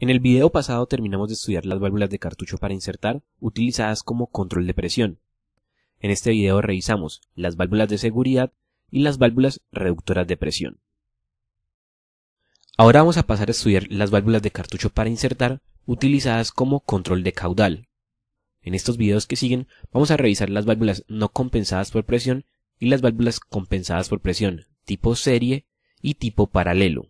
En el video pasado terminamos de estudiar las válvulas de cartucho para insertar utilizadas como control de presión. En este video revisamos las válvulas de seguridad y las válvulas reductoras de presión. Ahora vamos a pasar a estudiar las válvulas de cartucho para insertar utilizadas como control de caudal. En estos videos que siguen vamos a revisar las válvulas no compensadas por presión y las válvulas compensadas por presión tipo serie y tipo paralelo.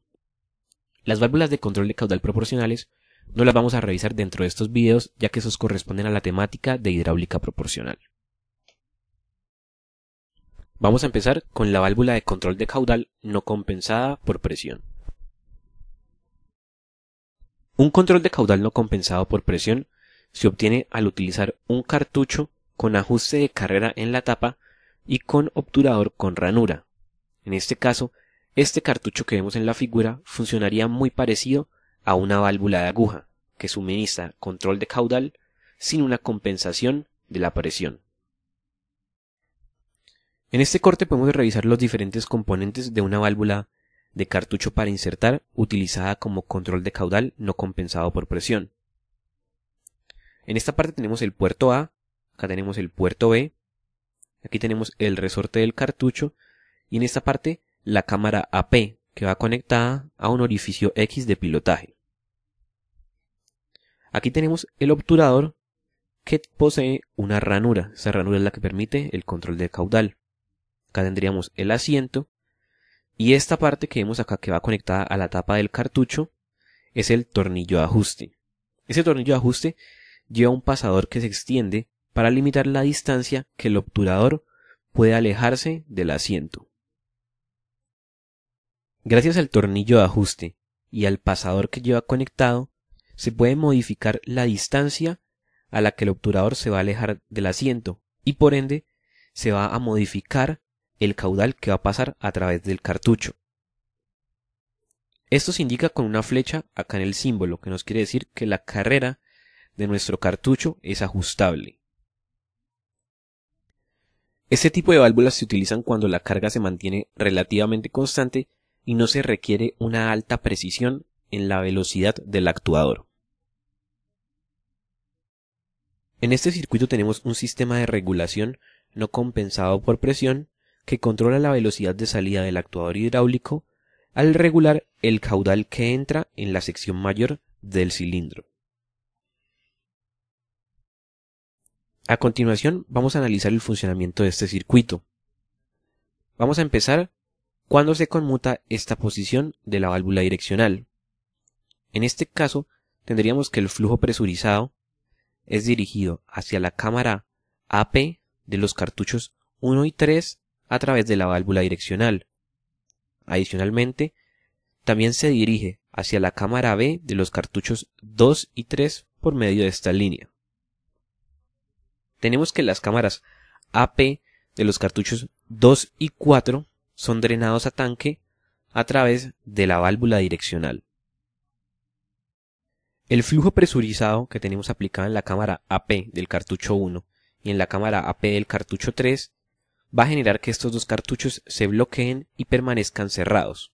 Las válvulas de control de caudal proporcionales no las vamos a revisar dentro de estos videos ya que esos corresponden a la temática de hidráulica proporcional. Vamos a empezar con la válvula de control de caudal no compensada por presión. Un control de caudal no compensado por presión se obtiene al utilizar un cartucho con ajuste de carrera en la tapa y con obturador con ranura. En este caso, este cartucho que vemos en la figura funcionaría muy parecido a una válvula de aguja, que suministra control de caudal sin una compensación de la presión. En este corte podemos revisar los diferentes componentes de una válvula de cartucho para insertar utilizada como control de caudal no compensado por presión. En esta parte tenemos el puerto A, acá tenemos el puerto B, aquí tenemos el resorte del cartucho y en esta parte la cámara AP que va conectada a un orificio X de pilotaje. Aquí tenemos el obturador que posee una ranura. Esa ranura es la que permite el control del caudal. Acá tendríamos el asiento y esta parte que vemos acá que va conectada a la tapa del cartucho es el tornillo de ajuste. Ese tornillo de ajuste lleva un pasador que se extiende para limitar la distancia que el obturador puede alejarse del asiento. Gracias al tornillo de ajuste y al pasador que lleva conectado, se puede modificar la distancia a la que el obturador se va a alejar del asiento y por ende se va a modificar el caudal que va a pasar a través del cartucho. Esto se indica con una flecha acá en el símbolo, que nos quiere decir que la carrera de nuestro cartucho es ajustable. Este tipo de válvulas se utilizan cuando la carga se mantiene relativamente constante y no se requiere una alta precisión en la velocidad del actuador. En este circuito tenemos un sistema de regulación no compensado por presión que controla la velocidad de salida del actuador hidráulico al regular el caudal que entra en la sección mayor del cilindro. A continuación vamos a analizar el funcionamiento de este circuito. Vamos a empezar cuando se conmuta esta posición de la válvula direccional. En este caso, tendríamos que el flujo presurizado es dirigido hacia la cámara AP de los cartuchos 1 y 3 a través de la válvula direccional. Adicionalmente, también se dirige hacia la cámara B de los cartuchos 2 y 3 por medio de esta línea. Tenemos que las cámaras AP de los cartuchos 2 y 4 son drenados a tanque a través de la válvula direccional. El flujo presurizado que tenemos aplicado en la cámara AP del cartucho 1 y en la cámara AP del cartucho 3 va a generar que estos dos cartuchos se bloqueen y permanezcan cerrados.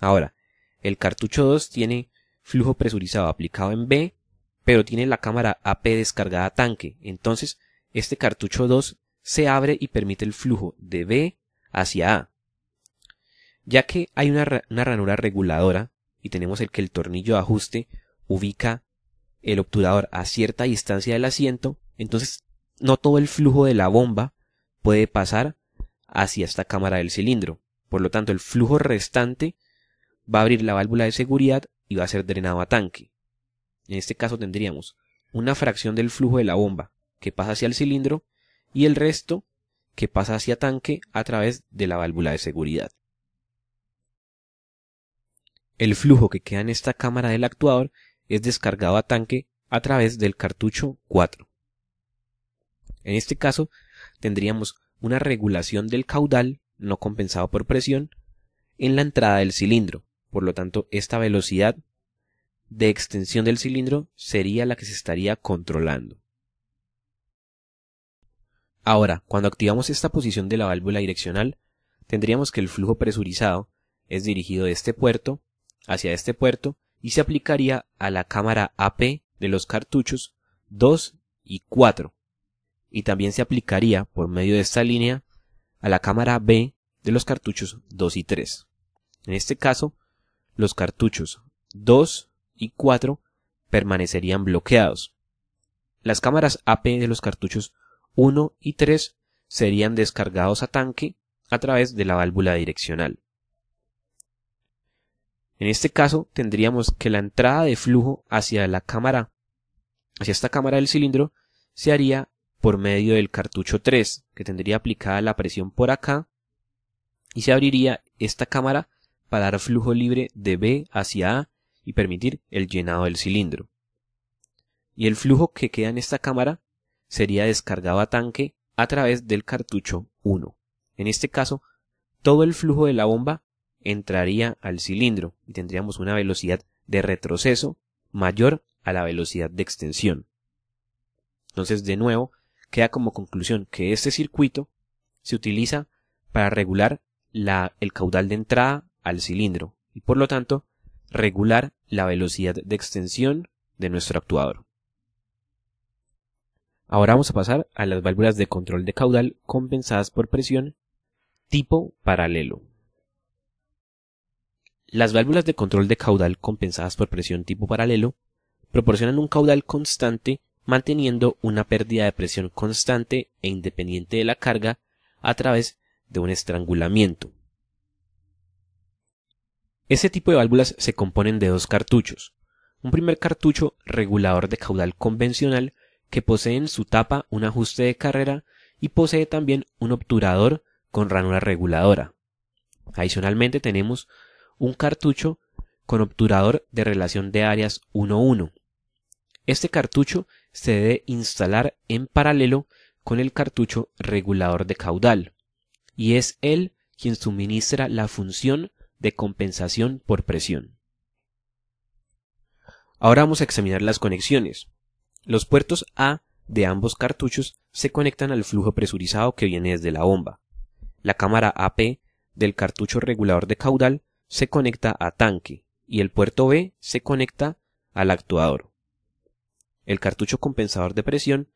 Ahora, el cartucho 2 tiene flujo presurizado aplicado en B, pero tiene la cámara AP descargada a tanque. Entonces, este cartucho 2 se abre y permite el flujo de B hacia A ya que hay una, ranura reguladora y tenemos el que el tornillo de ajuste ubica el obturador a cierta distancia del asiento, entonces no todo el flujo de la bomba puede pasar hacia esta cámara del cilindro. Por lo tanto, el flujo restante va a abrir la válvula de seguridad y va a ser drenado a tanque. En este caso tendríamos una fracción del flujo de la bomba que pasa hacia el cilindro y el resto que pasa hacia tanque a través de la válvula de seguridad. El flujo que queda en esta cámara del actuador es descargado a tanque a través del cartucho 4. En este caso, tendríamos una regulación del caudal no compensado por presión en la entrada del cilindro. Por lo tanto, esta velocidad de extensión del cilindro sería la que se estaría controlando. Ahora, cuando activamos esta posición de la válvula direccional, tendríamos que el flujo presurizado es dirigido de este puerto hacia este puerto y se aplicaría a la cámara AP de los cartuchos 2 y 4 y también se aplicaría por medio de esta línea a la cámara B de los cartuchos 2 y 3. En este caso, los cartuchos 2 y 4 permanecerían bloqueados. Las cámaras AP de los cartuchos 1 y 3 serían descargados a tanque a través de la válvula direccional. En este caso tendríamos que la entrada de flujo hacia la cámara, hacia esta cámara del cilindro, se haría por medio del cartucho 3, que tendría aplicada la presión por acá, y se abriría esta cámara para dar flujo libre de B hacia A y permitir el llenado del cilindro. Y el flujo que queda en esta cámara sería descargado a tanque a través del cartucho 1. En este caso, todo el flujo de la bomba entraría al cilindro y tendríamos una velocidad de retroceso mayor a la velocidad de extensión. Entonces, de nuevo, queda como conclusión que este circuito se utiliza para regular el caudal de entrada al cilindro y por lo tanto regular la velocidad de extensión de nuestro actuador. Ahora vamos a pasar a las válvulas de control de caudal compensadas por presión tipo paralelo. Las válvulas de control de caudal compensadas por presión tipo paralelo proporcionan un caudal constante manteniendo una pérdida de presión constante e independiente de la carga a través de un estrangulamiento. Este tipo de válvulas se componen de dos cartuchos. Un primer cartucho regulador de caudal convencional que posee en su tapa un ajuste de carrera y posee también un obturador con ranura reguladora. Adicionalmente tenemos un cartucho con obturador de relación de áreas 1-1. Este cartucho se debe instalar en paralelo con el cartucho regulador de caudal, y es él quien suministra la función de compensación por presión. Ahora vamos a examinar las conexiones. Los puertos A de ambos cartuchos se conectan al flujo presurizado que viene desde la bomba. La cámara AP del cartucho regulador de caudal se conecta a tanque y el puerto B se conecta al actuador. El cartucho compensador de presión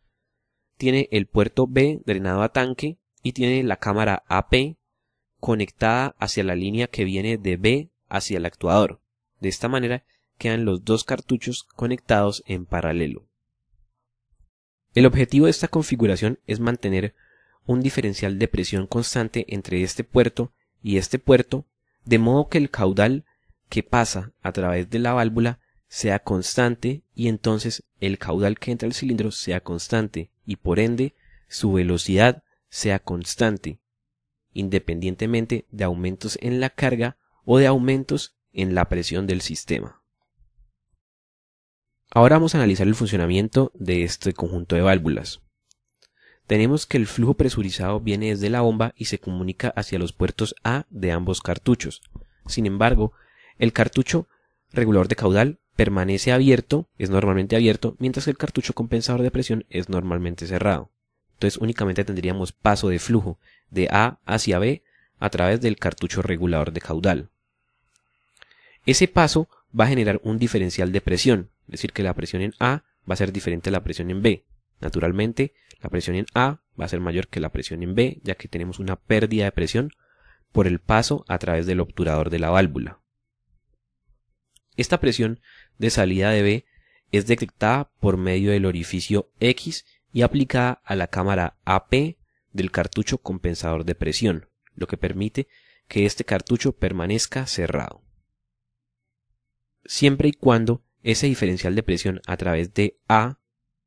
tiene el puerto B drenado a tanque y tiene la cámara AP conectada hacia la línea que viene de B hacia el actuador. De esta manera quedan los dos cartuchos conectados en paralelo. El objetivo de esta configuración es mantener un diferencial de presión constante entre este puerto y este puerto de modo que el caudal que pasa a través de la válvula sea constante y entonces el caudal que entra al cilindro sea constante y por ende su velocidad sea constante, independientemente de aumentos en la carga o de aumentos en la presión del sistema. Ahora vamos a analizar el funcionamiento de este conjunto de válvulas. Tenemos que el flujo presurizado viene desde la bomba y se comunica hacia los puertos A de ambos cartuchos. Sin embargo, el cartucho regulador de caudal permanece abierto, es normalmente abierto, mientras que el cartucho compensador de presión es normalmente cerrado. Entonces únicamente tendríamos paso de flujo de A hacia B a través del cartucho regulador de caudal. Ese paso va a generar un diferencial de presión, es decir, que la presión en A va a ser diferente a la presión en B. Naturalmente, la presión en A va a ser mayor que la presión en B, ya que tenemos una pérdida de presión por el paso a través del obturador de la válvula. Esta presión de salida de B es detectada por medio del orificio X y aplicada a la cámara AP del cartucho compensador de presión, lo que permite que este cartucho permanezca cerrado. Siempre y cuando ese diferencial de presión a través de A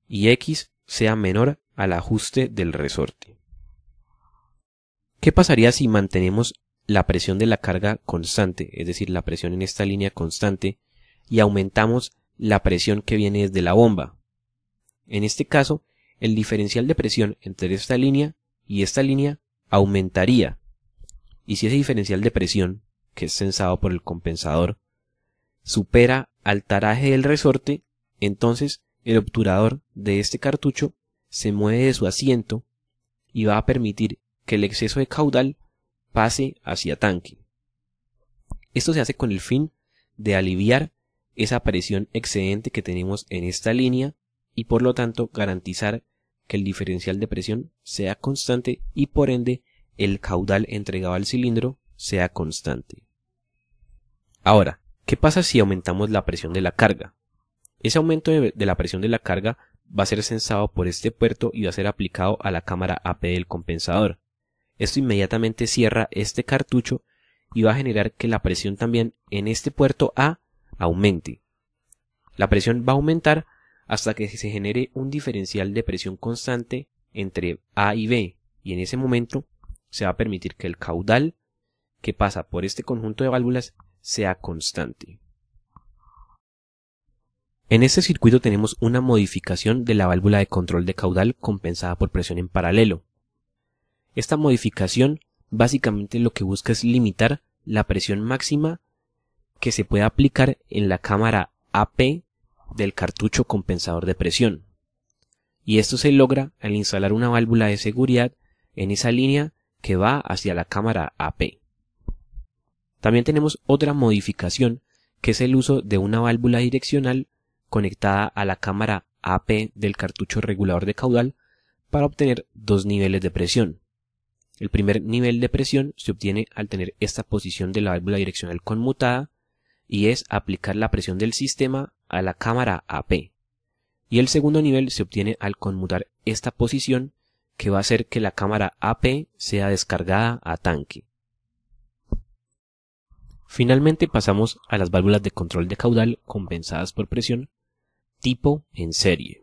y X sea menor al ajuste del resorte. ¿Qué pasaría si mantenemos la presión de la carga constante, es decir, la presión en esta línea constante, y aumentamos la presión que viene desde la bomba? En este caso, el diferencial de presión entre esta línea y esta línea aumentaría. Y si ese diferencial de presión, que es sensado por el compensador, supera al taraje del resorte, entonces el obturador de este cartucho se mueve de su asiento y va a permitir que el exceso de caudal pase hacia tanque. Esto se hace con el fin de aliviar esa presión excedente que tenemos en esta línea y por lo tanto garantizar que el diferencial de presión sea constante y por ende el caudal entregado al cilindro sea constante. Ahora, ¿qué pasa si aumentamos la presión de la carga? Ese aumento de, la presión de la carga va a ser sensado por este puerto y va a ser aplicado a la cámara AP del compensador. Esto inmediatamente cierra este cartucho y va a generar que la presión también en este puerto A aumente. La presión va a aumentar hasta que se genere un diferencial de presión constante entre A y B y en ese momento se va a permitir que el caudal que pasa por este conjunto de válvulas sea constante. En este circuito tenemos una modificación de la válvula de control de caudal compensada por presión en paralelo. Esta modificación básicamente lo que busca es limitar la presión máxima que se puede aplicar en la cámara AP del cartucho compensador de presión. Y esto se logra al instalar una válvula de seguridad en esa línea que va hacia la cámara AP. También tenemos otra modificación que es el uso de una válvula direccional conectada a la cámara AP del cartucho regulador de caudal para obtener dos niveles de presión. El primer nivel de presión se obtiene al tener esta posición de la válvula direccional conmutada y es aplicar la presión del sistema a la cámara AP. Y el segundo nivel se obtiene al conmutar esta posición que va a hacer que la cámara AP sea descargada a tanque. Finalmente pasamos a las válvulas de control de caudal compensadas por presión tipo en serie.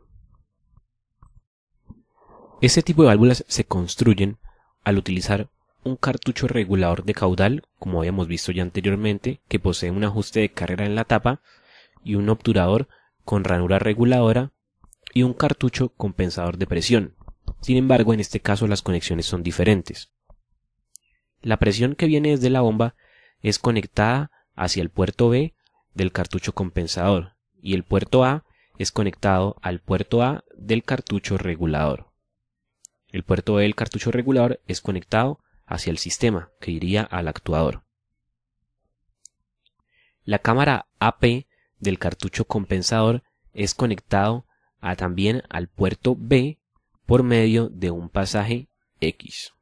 Este tipo de válvulas se construyen al utilizar un cartucho regulador de caudal, como habíamos visto ya anteriormente, que posee un ajuste de carrera en la tapa y un obturador con ranura reguladora y un cartucho compensador de presión. Sin embargo, en este caso las conexiones son diferentes. La presión que viene desde la bomba es conectada hacia el puerto B del cartucho compensador y el puerto A es conectado al puerto A del cartucho regulador. El puerto B del cartucho regulador es conectado hacia el sistema, que iría al actuador. La cámara AP del cartucho compensador es conectado a, también al puerto B por medio de un pasaje X.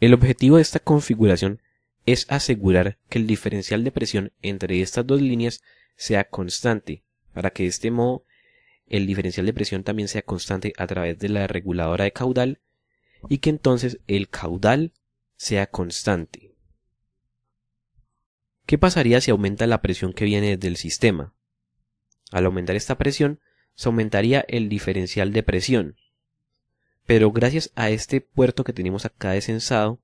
El objetivo de esta configuración es asegurar que el diferencial de presión entre estas dos líneas sea constante para que de este modo el diferencial de presión también sea constante a través de la reguladora de caudal y que entonces el caudal sea constante. ¿Qué pasaría si aumenta la presión que viene del sistema? Al aumentar esta presión, se aumentaría el diferencial de presión. Pero gracias a este puerto que tenemos acá descensado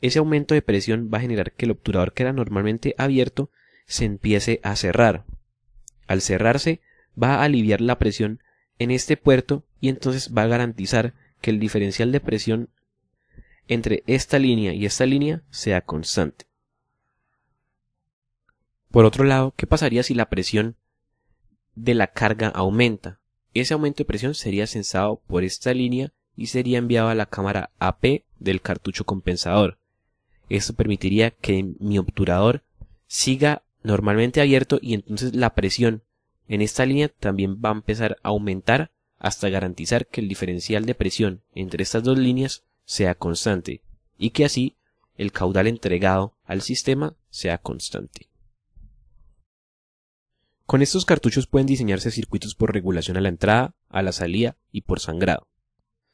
ese aumento de presión va a generar que el obturador que era normalmente abierto se empiece a cerrar. Al cerrarse, va a aliviar la presión en este puerto y entonces va a garantizar que el diferencial de presión entre esta línea y esta línea sea constante. Por otro lado, ¿qué pasaría si la presión de la carga aumenta? Ese aumento de presión sería sensado por esta línea y sería enviado a la cámara AP del cartucho compensador. Esto permitiría que mi obturador siga normalmente abierto y entonces la presión en esta línea también va a empezar a aumentar hasta garantizar que el diferencial de presión entre estas dos líneas sea constante y que así el caudal entregado al sistema sea constante. Con estos cartuchos pueden diseñarse circuitos por regulación a la entrada, a la salida y por sangrado.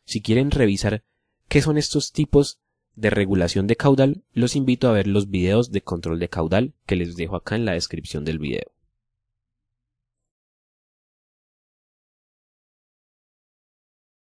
Si quieren revisar qué son estos tipos de regulación de caudal, los invito a ver los videos de control de caudal que les dejo acá en la descripción del video.